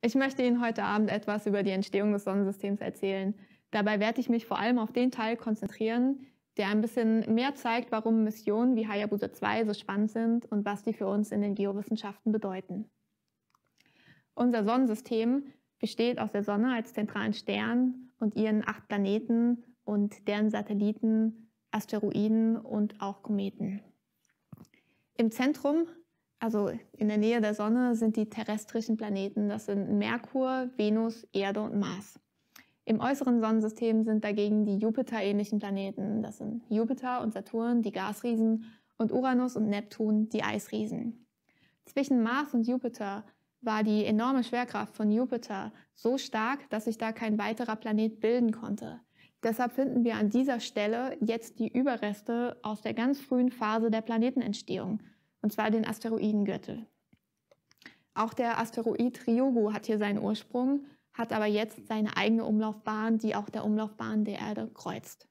Ich möchte Ihnen heute Abend etwas über die Entstehung des Sonnensystems erzählen. Dabei werde ich mich vor allem auf den Teil konzentrieren, der ein bisschen mehr zeigt, warum Missionen wie Hayabusa 2 so spannend sind und was die für uns in den Geowissenschaften bedeuten. Unser Sonnensystem besteht aus der Sonne als zentralen Stern und ihren acht Planeten und deren Satelliten, Asteroiden und auch Kometen. Im Zentrum also in der Nähe der Sonne sind die terrestrischen Planeten, das sind Merkur, Venus, Erde und Mars. Im äußeren Sonnensystem sind dagegen die Jupiter-ähnlichen Planeten, das sind Jupiter und Saturn, die Gasriesen, und Uranus und Neptun, die Eisriesen. Zwischen Mars und Jupiter war die enorme Schwerkraft von Jupiter so stark, dass sich da kein weiterer Planet bilden konnte. Deshalb finden wir an dieser Stelle jetzt die Überreste aus der ganz frühen Phase der Planetenentstehung – und zwar den Asteroidengürtel. Auch der Asteroid Ryogo hat hier seinen Ursprung, hat aber jetzt seine eigene Umlaufbahn, die auch der Umlaufbahn der Erde kreuzt.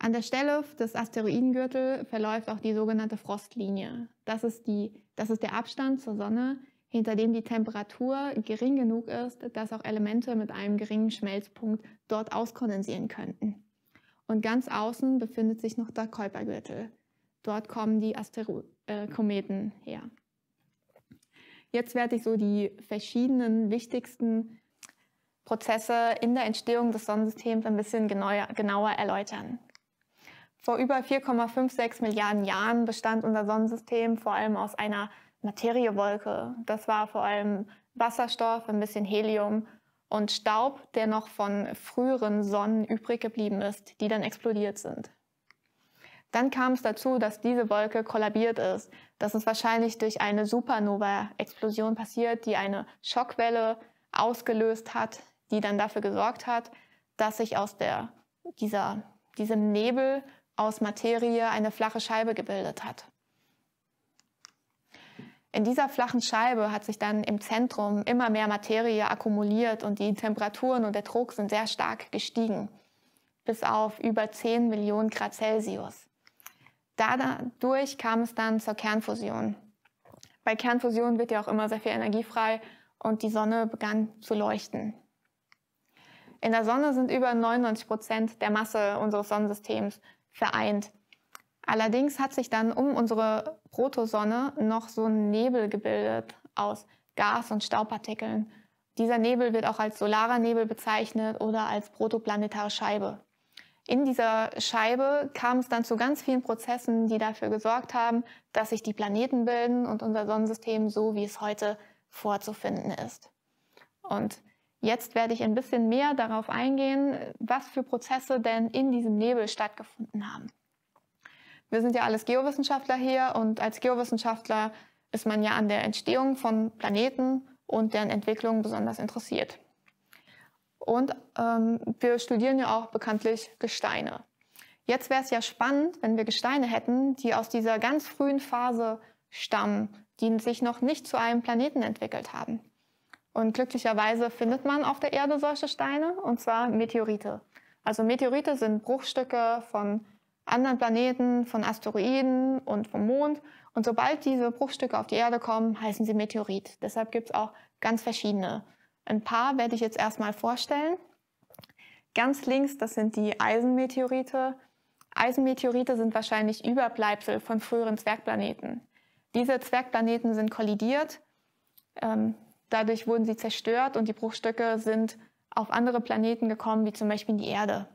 An der Stelle des Asteroidengürtels verläuft auch die sogenannte Frostlinie. Das ist, die, das ist der Abstand zur Sonne, hinter dem die Temperatur gering genug ist, dass auch Elemente mit einem geringen Schmelzpunkt dort auskondensieren könnten. Und ganz außen befindet sich noch der Kuipergürtel. Dort kommen die Astero äh, Kometen her. Jetzt werde ich so die verschiedenen wichtigsten Prozesse in der Entstehung des Sonnensystems ein bisschen genauer, genauer erläutern. Vor über 4,56 Milliarden Jahren bestand unser Sonnensystem vor allem aus einer Materiewolke. Das war vor allem Wasserstoff, ein bisschen Helium und Staub, der noch von früheren Sonnen übrig geblieben ist, die dann explodiert sind. Dann kam es dazu, dass diese Wolke kollabiert ist. Das ist wahrscheinlich durch eine Supernova-Explosion passiert, die eine Schockwelle ausgelöst hat, die dann dafür gesorgt hat, dass sich aus der, dieser, diesem Nebel aus Materie eine flache Scheibe gebildet hat. In dieser flachen Scheibe hat sich dann im Zentrum immer mehr Materie akkumuliert und die Temperaturen und der Druck sind sehr stark gestiegen, bis auf über 10 Millionen Grad Celsius. Dadurch kam es dann zur Kernfusion. Bei Kernfusion wird ja auch immer sehr viel Energie frei und die Sonne begann zu leuchten. In der Sonne sind über 99 Prozent der Masse unseres Sonnensystems vereint. Allerdings hat sich dann um unsere Protosonne noch so ein Nebel gebildet aus Gas- und Staubpartikeln. Dieser Nebel wird auch als solarer Nebel bezeichnet oder als protoplanetare Scheibe. In dieser Scheibe kam es dann zu ganz vielen Prozessen, die dafür gesorgt haben, dass sich die Planeten bilden und unser Sonnensystem so, wie es heute vorzufinden ist. Und jetzt werde ich ein bisschen mehr darauf eingehen, was für Prozesse denn in diesem Nebel stattgefunden haben. Wir sind ja alles Geowissenschaftler hier und als Geowissenschaftler ist man ja an der Entstehung von Planeten und deren Entwicklung besonders interessiert. Und ähm, wir studieren ja auch bekanntlich Gesteine. Jetzt wäre es ja spannend, wenn wir Gesteine hätten, die aus dieser ganz frühen Phase stammen, die sich noch nicht zu einem Planeten entwickelt haben. Und glücklicherweise findet man auf der Erde solche Steine, und zwar Meteorite. Also Meteorite sind Bruchstücke von anderen Planeten, von Asteroiden und vom Mond. Und sobald diese Bruchstücke auf die Erde kommen, heißen sie Meteorit. Deshalb gibt es auch ganz verschiedene ein paar werde ich jetzt erstmal vorstellen. Ganz links, das sind die Eisenmeteorite. Eisenmeteorite sind wahrscheinlich Überbleibsel von früheren Zwergplaneten. Diese Zwergplaneten sind kollidiert, ähm, dadurch wurden sie zerstört und die Bruchstücke sind auf andere Planeten gekommen, wie zum Beispiel die Erde.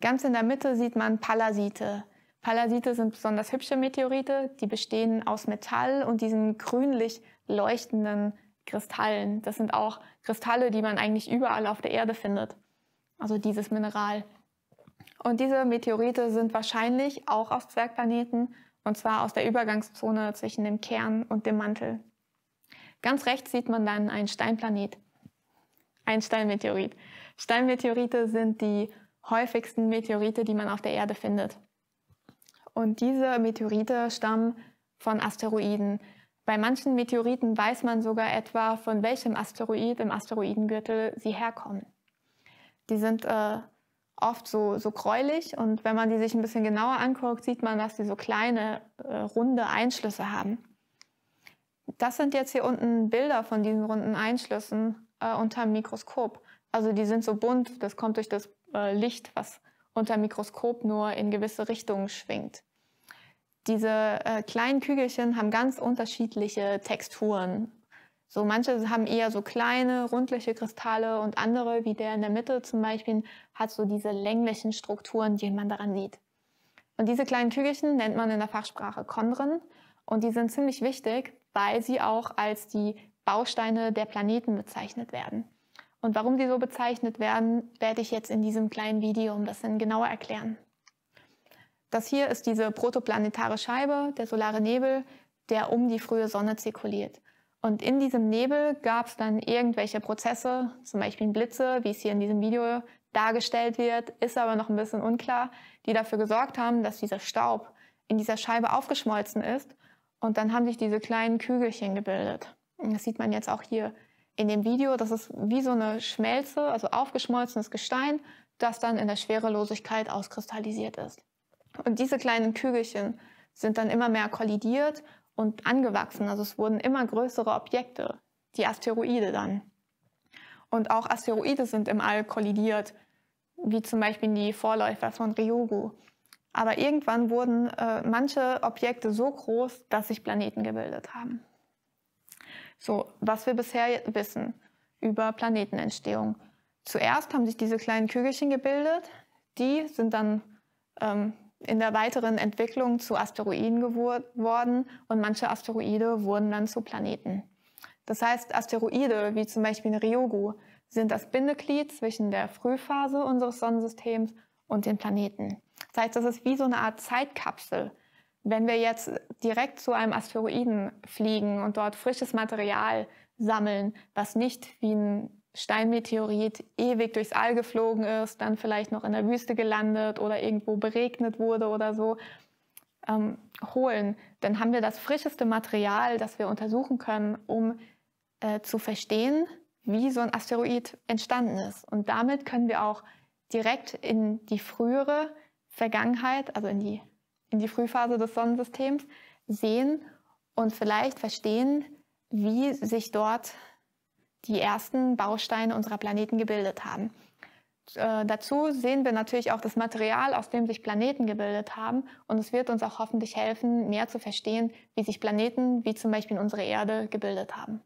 Ganz in der Mitte sieht man Palasite. Palasite sind besonders hübsche Meteorite, die bestehen aus Metall und diesen grünlich leuchtenden Kristallen. Das sind auch Kristalle, die man eigentlich überall auf der Erde findet. Also dieses Mineral. Und diese Meteorite sind wahrscheinlich auch aus Zwergplaneten und zwar aus der Übergangszone zwischen dem Kern und dem Mantel. Ganz rechts sieht man dann einen Steinplanet. Ein Steinmeteorit. Steinmeteorite sind die häufigsten Meteorite, die man auf der Erde findet. Und diese Meteorite stammen von Asteroiden. Bei manchen Meteoriten weiß man sogar etwa, von welchem Asteroid im Asteroidengürtel sie herkommen. Die sind äh, oft so, so gräulich und wenn man die sich ein bisschen genauer anguckt, sieht man, dass die so kleine, äh, runde Einschlüsse haben. Das sind jetzt hier unten Bilder von diesen runden Einschlüssen äh, unter dem Mikroskop. Also die sind so bunt, das kommt durch das äh, Licht, was unter dem Mikroskop nur in gewisse Richtungen schwingt. Diese äh, kleinen Kügelchen haben ganz unterschiedliche Texturen. So manche haben eher so kleine, rundliche Kristalle und andere, wie der in der Mitte zum Beispiel, hat so diese länglichen Strukturen, die man daran sieht. Und diese kleinen Kügelchen nennt man in der Fachsprache Chondren und die sind ziemlich wichtig, weil sie auch als die Bausteine der Planeten bezeichnet werden. Und warum sie so bezeichnet werden, werde ich jetzt in diesem kleinen Video um das dann genauer erklären. Das hier ist diese protoplanetare Scheibe, der solare Nebel, der um die frühe Sonne zirkuliert. Und in diesem Nebel gab es dann irgendwelche Prozesse, zum Beispiel Blitze, wie es hier in diesem Video dargestellt wird, ist aber noch ein bisschen unklar, die dafür gesorgt haben, dass dieser Staub in dieser Scheibe aufgeschmolzen ist und dann haben sich diese kleinen Kügelchen gebildet. Das sieht man jetzt auch hier in dem Video, das ist wie so eine Schmelze, also aufgeschmolzenes Gestein, das dann in der Schwerelosigkeit auskristallisiert ist. Und diese kleinen Kügelchen sind dann immer mehr kollidiert und angewachsen. Also es wurden immer größere Objekte, die Asteroide dann. Und auch Asteroide sind im All kollidiert, wie zum Beispiel die Vorläufer von Ryugu. Aber irgendwann wurden äh, manche Objekte so groß, dass sich Planeten gebildet haben. So, was wir bisher wissen über Planetenentstehung. Zuerst haben sich diese kleinen Kügelchen gebildet, die sind dann ähm, in der weiteren Entwicklung zu Asteroiden geworden und manche Asteroide wurden dann zu Planeten. Das heißt, Asteroide, wie zum Beispiel in Ryogu, sind das Bindeglied zwischen der Frühphase unseres Sonnensystems und den Planeten. Das heißt, das ist wie so eine Art Zeitkapsel. Wenn wir jetzt direkt zu einem Asteroiden fliegen und dort frisches Material sammeln, was nicht wie ein Steinmeteorit ewig durchs All geflogen ist, dann vielleicht noch in der Wüste gelandet oder irgendwo beregnet wurde oder so, ähm, holen. Dann haben wir das frischeste Material, das wir untersuchen können, um äh, zu verstehen, wie so ein Asteroid entstanden ist. Und damit können wir auch direkt in die frühere Vergangenheit, also in die, in die Frühphase des Sonnensystems, sehen und vielleicht verstehen, wie sich dort die ersten Bausteine unserer Planeten gebildet haben. Äh, dazu sehen wir natürlich auch das Material, aus dem sich Planeten gebildet haben. Und es wird uns auch hoffentlich helfen, mehr zu verstehen, wie sich Planeten, wie zum Beispiel unsere Erde, gebildet haben.